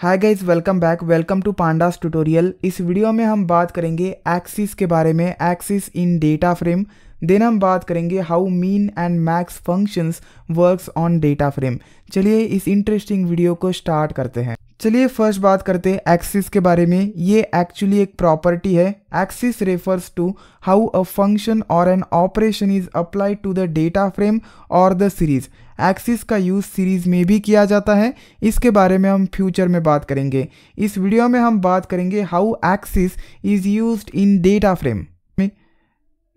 hi guys welcome back welcome to Pandas tutorial इस video में हम बात करेंगे एक्सिस के बारे में axis in data frame then हम बात करेंगे how mean and max functions works on data frame चलिए इस इंटरेस्टिंग वीडियो को स्टार्ट करते हैं चलिए फर्स्ट बात करते हैं एक्सिस के बारे में ये एक्चुअली एक प्रॉपर्टी है axis refers to how a function और an operation is applied to the data frame और द सीरीज एक्सिस का यूज़ सीरीज़ में भी किया जाता है इसके बारे में हम फ्यूचर में बात करेंगे इस वीडियो में हम बात करेंगे how axis is use in data frame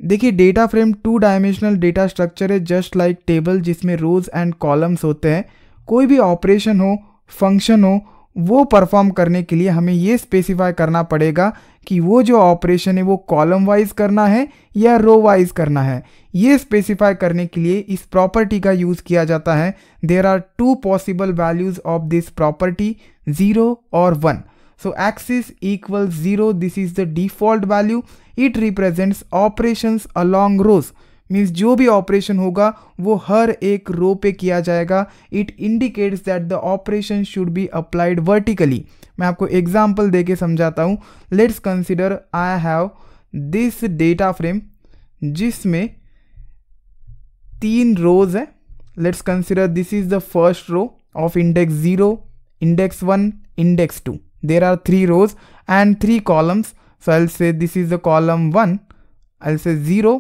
देखिए data frame two dimensional data structure है जस्ट लाइक टेबल जिसमें रोज एंड कॉलम्स होते हैं कोई भी ऑपरेशन हो फंक्शन हो वो परफॉर्म करने के लिए हमें ये स्पेसिफाई करना पड़ेगा कि वो जो ऑपरेशन है वो कॉलम वाइज करना है या रो वाइज करना है ये स्पेसिफाई करने के लिए इस प्रॉपर्टी का यूज़ किया जाता है there are two possible values of this property zero और one so axis equal zero this is the default value it represents operation along rows means जो भी ऑपरेशन होगा वो हर एक रो पे किया जाएगा it indicates that the operation should be applied vertically मैं आपको एग्जाम्पल दे के समझाता हूँ let's consider I have this data frame जिसमें तीन रोज है let's consider this is the first row of index zero index one index two there are three rows and three columns so else this is the column one else zero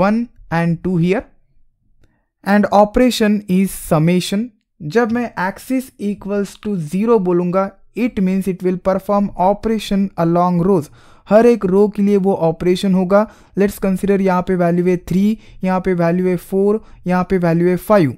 one and two here and operation is summation जब मैं axis equals to zero बोलूंगा it means it will perform operation along rows हर एक row के लिए वो operation होगा let's consider यहाँ पे वैल्यू है थ्री यहाँ पे वैल्यू है फोर यहाँ पे वैल्यू है फाइव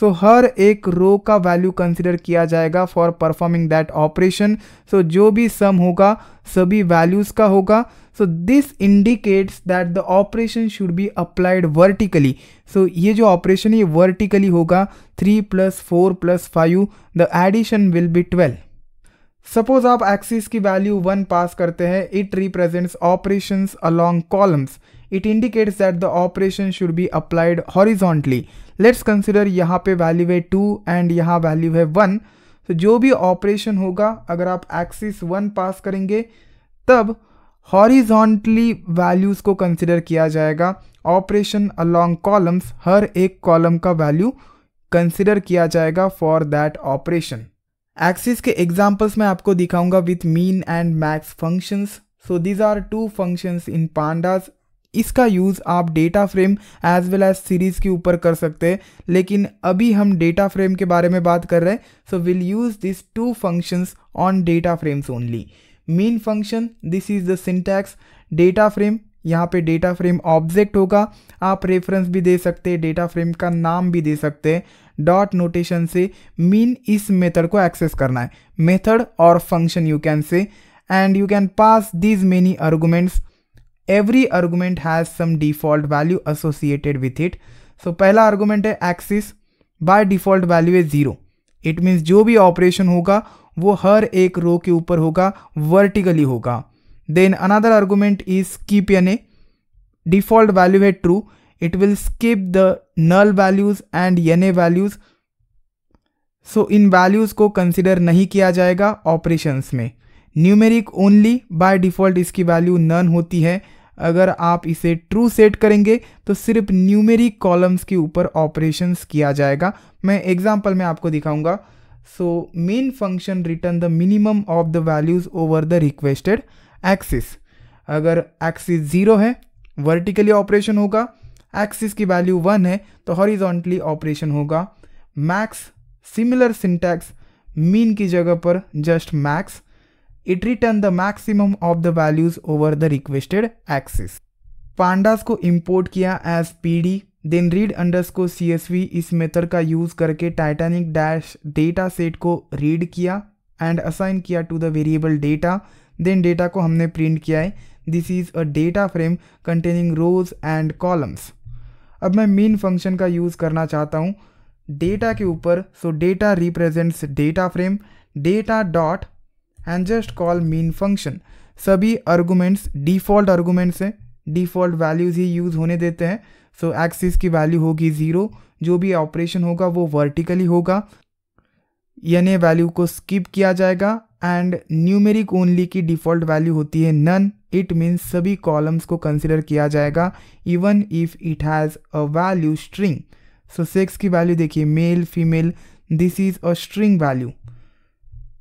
सो so, हर एक रो का वैल्यू कंसिडर किया जाएगा for performing that operation so जो भी सम होगा सभी वैल्यूज़ का होगा so this indicates that the operation should be applied vertically so ये जो ऑपरेशन ये वर्टिकली होगा three plus four plus five the addition will be twelve suppose आप एक्सिस की वैल्यू वन पास करते हैं it represents operations along columns it indicates that the operation should be applied horizontally let's consider यहाँ पे value है two and यहाँ value है one तो जो भी ऑपरेशन होगा अगर आप एक्सिस वन पास करेंगे तब हॉरिजॉन्टली वैल्यूज़ को कंसिडर किया जाएगा ऑपरेशन अलॉन्ग कॉलम्स हर एक कॉलम का वैल्यू कंसिडर किया जाएगा फॉर दैट ऑपरेशन एक्सिस के एग्जाम्पल्स मैं आपको दिखाऊंगा with mean and max functions so these are two functions in Pandas इसका यूज़ आप data frame as well as series के ऊपर कर सकते हैं लेकिन अभी हम डेटा फ्रेम के बारे में बात कर रहे हैं so will use this two functions on data frames only mean function this is the syntax data frame यहाँ पे डेटा फ्रेम ऑब्जेक्ट होगा आप रेफरेंस भी दे सकते हैं डेटा फ्रेम का नाम भी दे सकते हैं डॉट नोटेशन से मीन इस मेथड को एक्सेस करना है मेथड और function you can say and you can pass these many arguments every argument has some default value associated with it so पहला argument है axis by default value है zero it means जो भी operation होगा वो हर एक row के ऊपर होगा वर्टिकली होगा then another argument is keep a default value है true it will skip the null values and N A values so in values को कंसिडर नहीं किया जाएगा ऑपरेशन में न्यूमेरिक ओनली बाय डिफॉल्ट इसकी वैल्यू नन होती है अगर आप इसे ट्रू सेट करेंगे तो सिर्फ न्यूमेरिक कॉलम्स के ऊपर ऑपरेशंस किया जाएगा मैं एग्जांपल में आपको दिखाऊंगा so mean function return the minimum of the values over the requested axis अगर एक्सिस ज़ीरो है वर्टिकली ऑपरेशन होगा एक्सिस की वैल्यू वन है तो हॉरिजॉन्टली ऑपरेशन होगा मैक्स सिमिलर सिंटैक्स मीन की जगह पर just max it return the maximum of the values over the requested axis Pandas को इम्पोर्ट किया as P D then read underscore C S V इस method का use करके titanic dash data set को रीड किया एंड assign किया to the variable data then data को हमने प्रिंट किया है this is a data frame containing rows and columns अब मैं मेन फंक्शन का यूज़ करना चाहता हूँ डेटा के ऊपर so data represents data frame data dot and just call mean function सभी अर्गूमेंट्स डिफॉल्ट अर्गूमेंट्स हैं डिफॉल्ट वैल्यूज ही यूज होने देते हैं सो so, एक्सिस की वैल्यू होगी ज़ीरो जो भी ऑपरेशन होगा वो वर्टिकली होगा एन वैल्यू को स्किप किया जाएगा एंड न्यूमेरिक ओनली की डिफ़ॉल्ट वैल्यू होती है नन इट मीन्स सभी कॉलम्स को कंसिडर किया जाएगा even if it has a value string so sex की वैल्यू देखिए male female this is a string value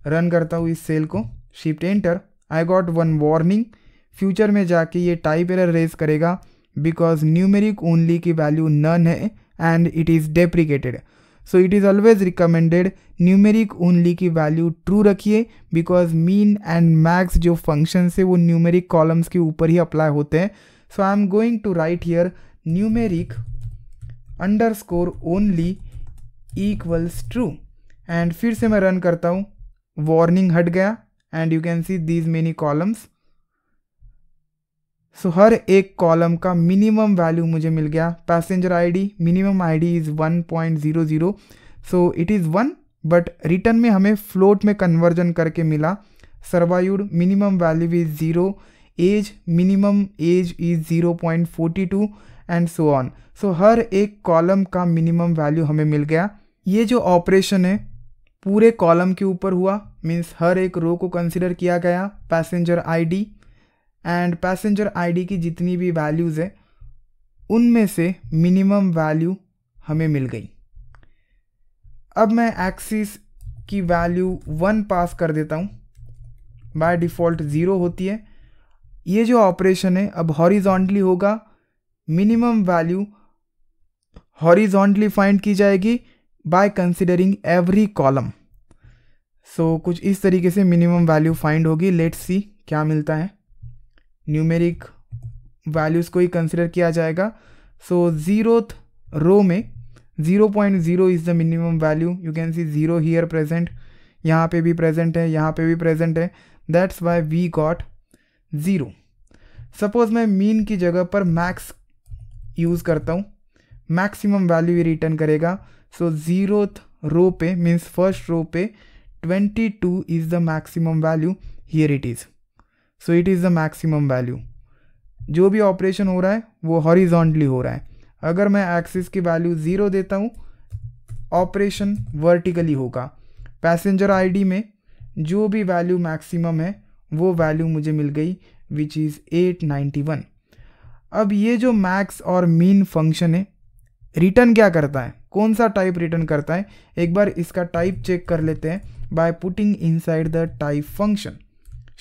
run करता हूँ इस सेल को shift enter I got one warning future में जाके ये टाइप एरर रेज करेगा बिकॉज न्यूमेरिक ओनली की वैल्यू नन है and it is deprecated so it is always recommended numeric only की वैल्यू ट्रू रखिए बिकॉज मीन एंड मैक्स जो function है वो न्यूमेरिक कॉलम्स के ऊपर ही अप्लाई होते हैं so I am going to write here numeric under score only equals true and फिर से मैं रन करता हूँ वार्निंग हट गया and you can see these many columns so हर एक कॉलम का मिनिमम वैल्यू मुझे मिल गया passenger ID minimum ID is one point zero zero so it is one but return में हमें फ्लोट में कन्वर्जन करके मिला survived minimum value is zero age minimum age is zero point forty two and so on so हर एक column का minimum value हमें मिल गया ये जो ऑपरेशन है पूरे कॉलम के ऊपर हुआ मीन्स हर एक रो को कंसिडर किया गया passenger ID and passenger ID की जितनी भी वैल्यूज़ है उनमें से मिनिमम वैल्यू हमें मिल गई अब मैं एक्सिस की वैल्यू वन पास कर देता हूँ बाय डिफ़ॉल्ट ज़ीरो होती है ये जो ऑपरेशन है अब हॉरिजॉन्टली होगा मिनिमम वैल्यू हॉरिजॉन्टली फाइंड की जाएगी by considering every column so कुछ इस तरीके से मिनिमम वैल्यू फाइंड होगी लेट्स सी क्या मिलता है न्यूमेरिक वैल्यूज़ को ही कंसिडर किया जाएगा सो ज़ीरो रो में zero point zero is the minimum value you can see zero here present यहाँ पे भी प्रेजेंट है यहाँ पे भी प्रेजेंट है that's why we got zero suppose मैं मीन की जगह पर मैक्स यूज़ करता हूँ मैक्सिमम वैल्यू ही रिटर्न करेगा सो ज़ीरो रो पे मीन्स फर्स्ट रो पे 22 is the maximum value here it is so it is the maximum value जो भी ऑपरेशन हो रहा है वो हॉरिजॉन्टली हो रहा है अगर मैं एक्सिस की वैल्यू ज़ीरो देता हूँ ऑपरेशन वर्टिकली होगा पैसेंजर आईडी में जो भी वैल्यू मैक्सिमम है वो वैल्यू मुझे मिल गई विच इज़ 891 अब ये जो मैक्स और मीन फंक्शन है रिटर्न क्या करता है कौन सा टाइप रिटर्न करता है एक बार इसका टाइप चेक कर लेते हैं by putting inside the type function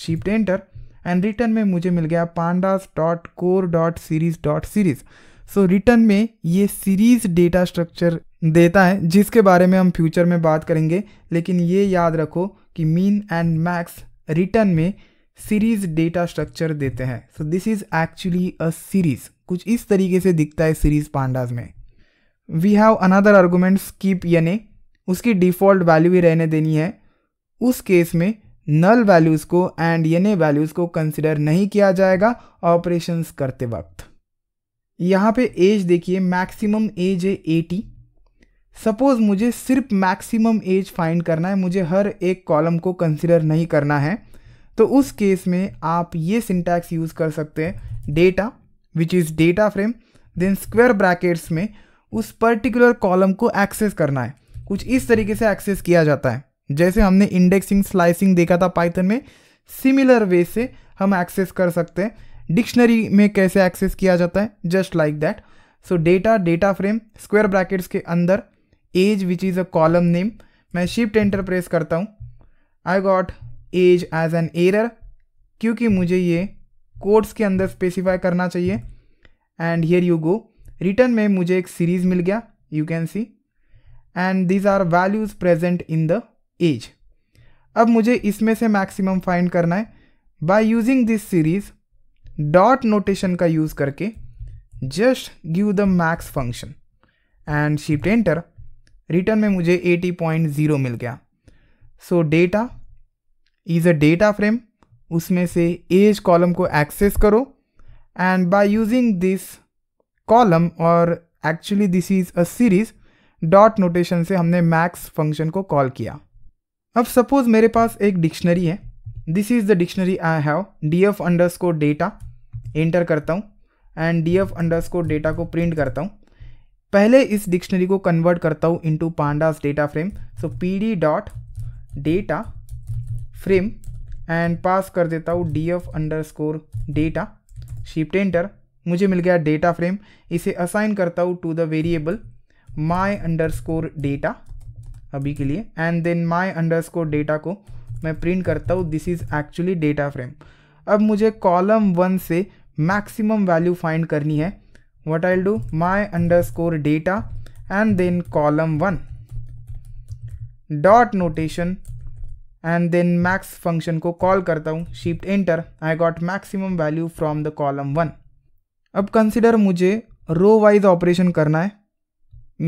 shift enter and return में मुझे मिल गया pandas dot core dot series dot series so return में ये सीरीज डेटा स्ट्रक्चर देता है जिसके बारे में हम फ्यूचर में बात करेंगे लेकिन ये याद रखो कि मीन एंड मैक्स रिटर्न में सीरीज डेटा स्ट्रक्चर देते हैं so this is actually a series कुछ इस तरीके से दिखता है सीरीज़ पांडाज में we have another arguments keep यानी उसकी डिफ़ॉल्ट वैल्यू ही रहने देनी है उस केस में नल वैल्यूज़ को एंड यने वैल्यूज़ को कंसिडर नहीं किया जाएगा ऑपरेशन करते वक्त यहाँ पे एज देखिए मैक्सिमम एज है एटी सपोज़ मुझे सिर्फ मैक्सिमम एज फाइंड करना है मुझे हर एक कॉलम को कंसिडर नहीं करना है तो उस केस में आप ये सिंटैक्स यूज़ कर सकते हैं data which is data frame then square brackets में उस पर्टिकुलर कॉलम को एक्सेस करना है कुछ इस तरीके से एक्सेस किया जाता है जैसे हमने इंडेक्सिंग स्लाइसिंग देखा था पाइथन में सिमिलर वे से हम एक्सेस कर सकते हैं डिक्शनरी में कैसे एक्सेस किया जाता है just like that so data data frame square brackets के अंदर age which is a column name मैं शिफ्ट एंटर प्रेस करता हूँ I got age age an error क्योंकि मुझे ये कोड्स के अंदर स्पेसिफाई करना चाहिए and here you go return में मुझे एक सीरीज मिल गया you can see and these are values present in the age अब मुझे इसमें से मैक्सिमम फाइंड करना है by using this series dot notation का यूज़ करके just give the max function and shift enter return में मुझे 80.0 मिल गया so data is a data frame उसमें से एज कॉलम को एक्सेस करो and by using this column और actually this is a series dot notation से हमने मैक्स फंक्शन को कॉल किया अब सपोज़ मेरे पास एक डिक्शनरी है this is the dictionary I have D F under score data enter करता हूँ and D F under score data को प्रिंट करता हूँ पहले इस डिक्शनरी को कन्वर्ट करता हूँ into pandas data frame so P D dot data frame and pass कर देता हूँ D F under score data shift enter मुझे मिल गया डेटा फ्रेम इसे असाइन करता हूँ to the variable my under score data अभी के लिए and then my under score data को मैं प्रिंट करता हूँ this is actually data frame अब मुझे कॉलम वन से मैक्सिमम वैल्यू फाइंड करनी है what I do my under score data and then column one dot notation and then max function को कॉल करता हूँ shift enter I got maximum value from the column one अब consider मुझे row wise operation करना है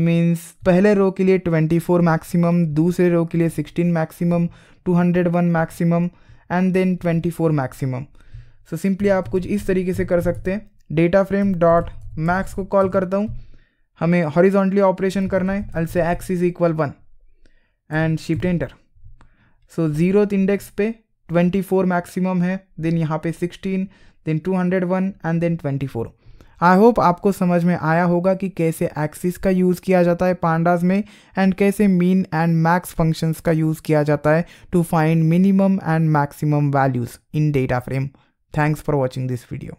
means पहले रो के लिए 24 मैक्सिमम दूसरे रो के लिए 16 maximum 201 maximum and then 24 maximum so simply आप कुछ इस तरीके से कर सकते हैं डेटा फ्रेम डॉट मैक्स को कॉल करता हूँ हमें हॉरिजॉन्टली ऑपरेशन करना है अल से x is equal one and shift enter so zeroth index पे ट्वेंटी फोर मैक्सिमम है देन यहाँ पे sixteen then two hundred one and then twenty four I hope आपको समझ में आया होगा कि कैसे एक्सिस का यूज़ किया जाता है पांडाज में एंड कैसे मीन एंड मैक्स फंक्शंस का यूज़ किया जाता है to find minimum and maximum values in data frame thanks for watching this video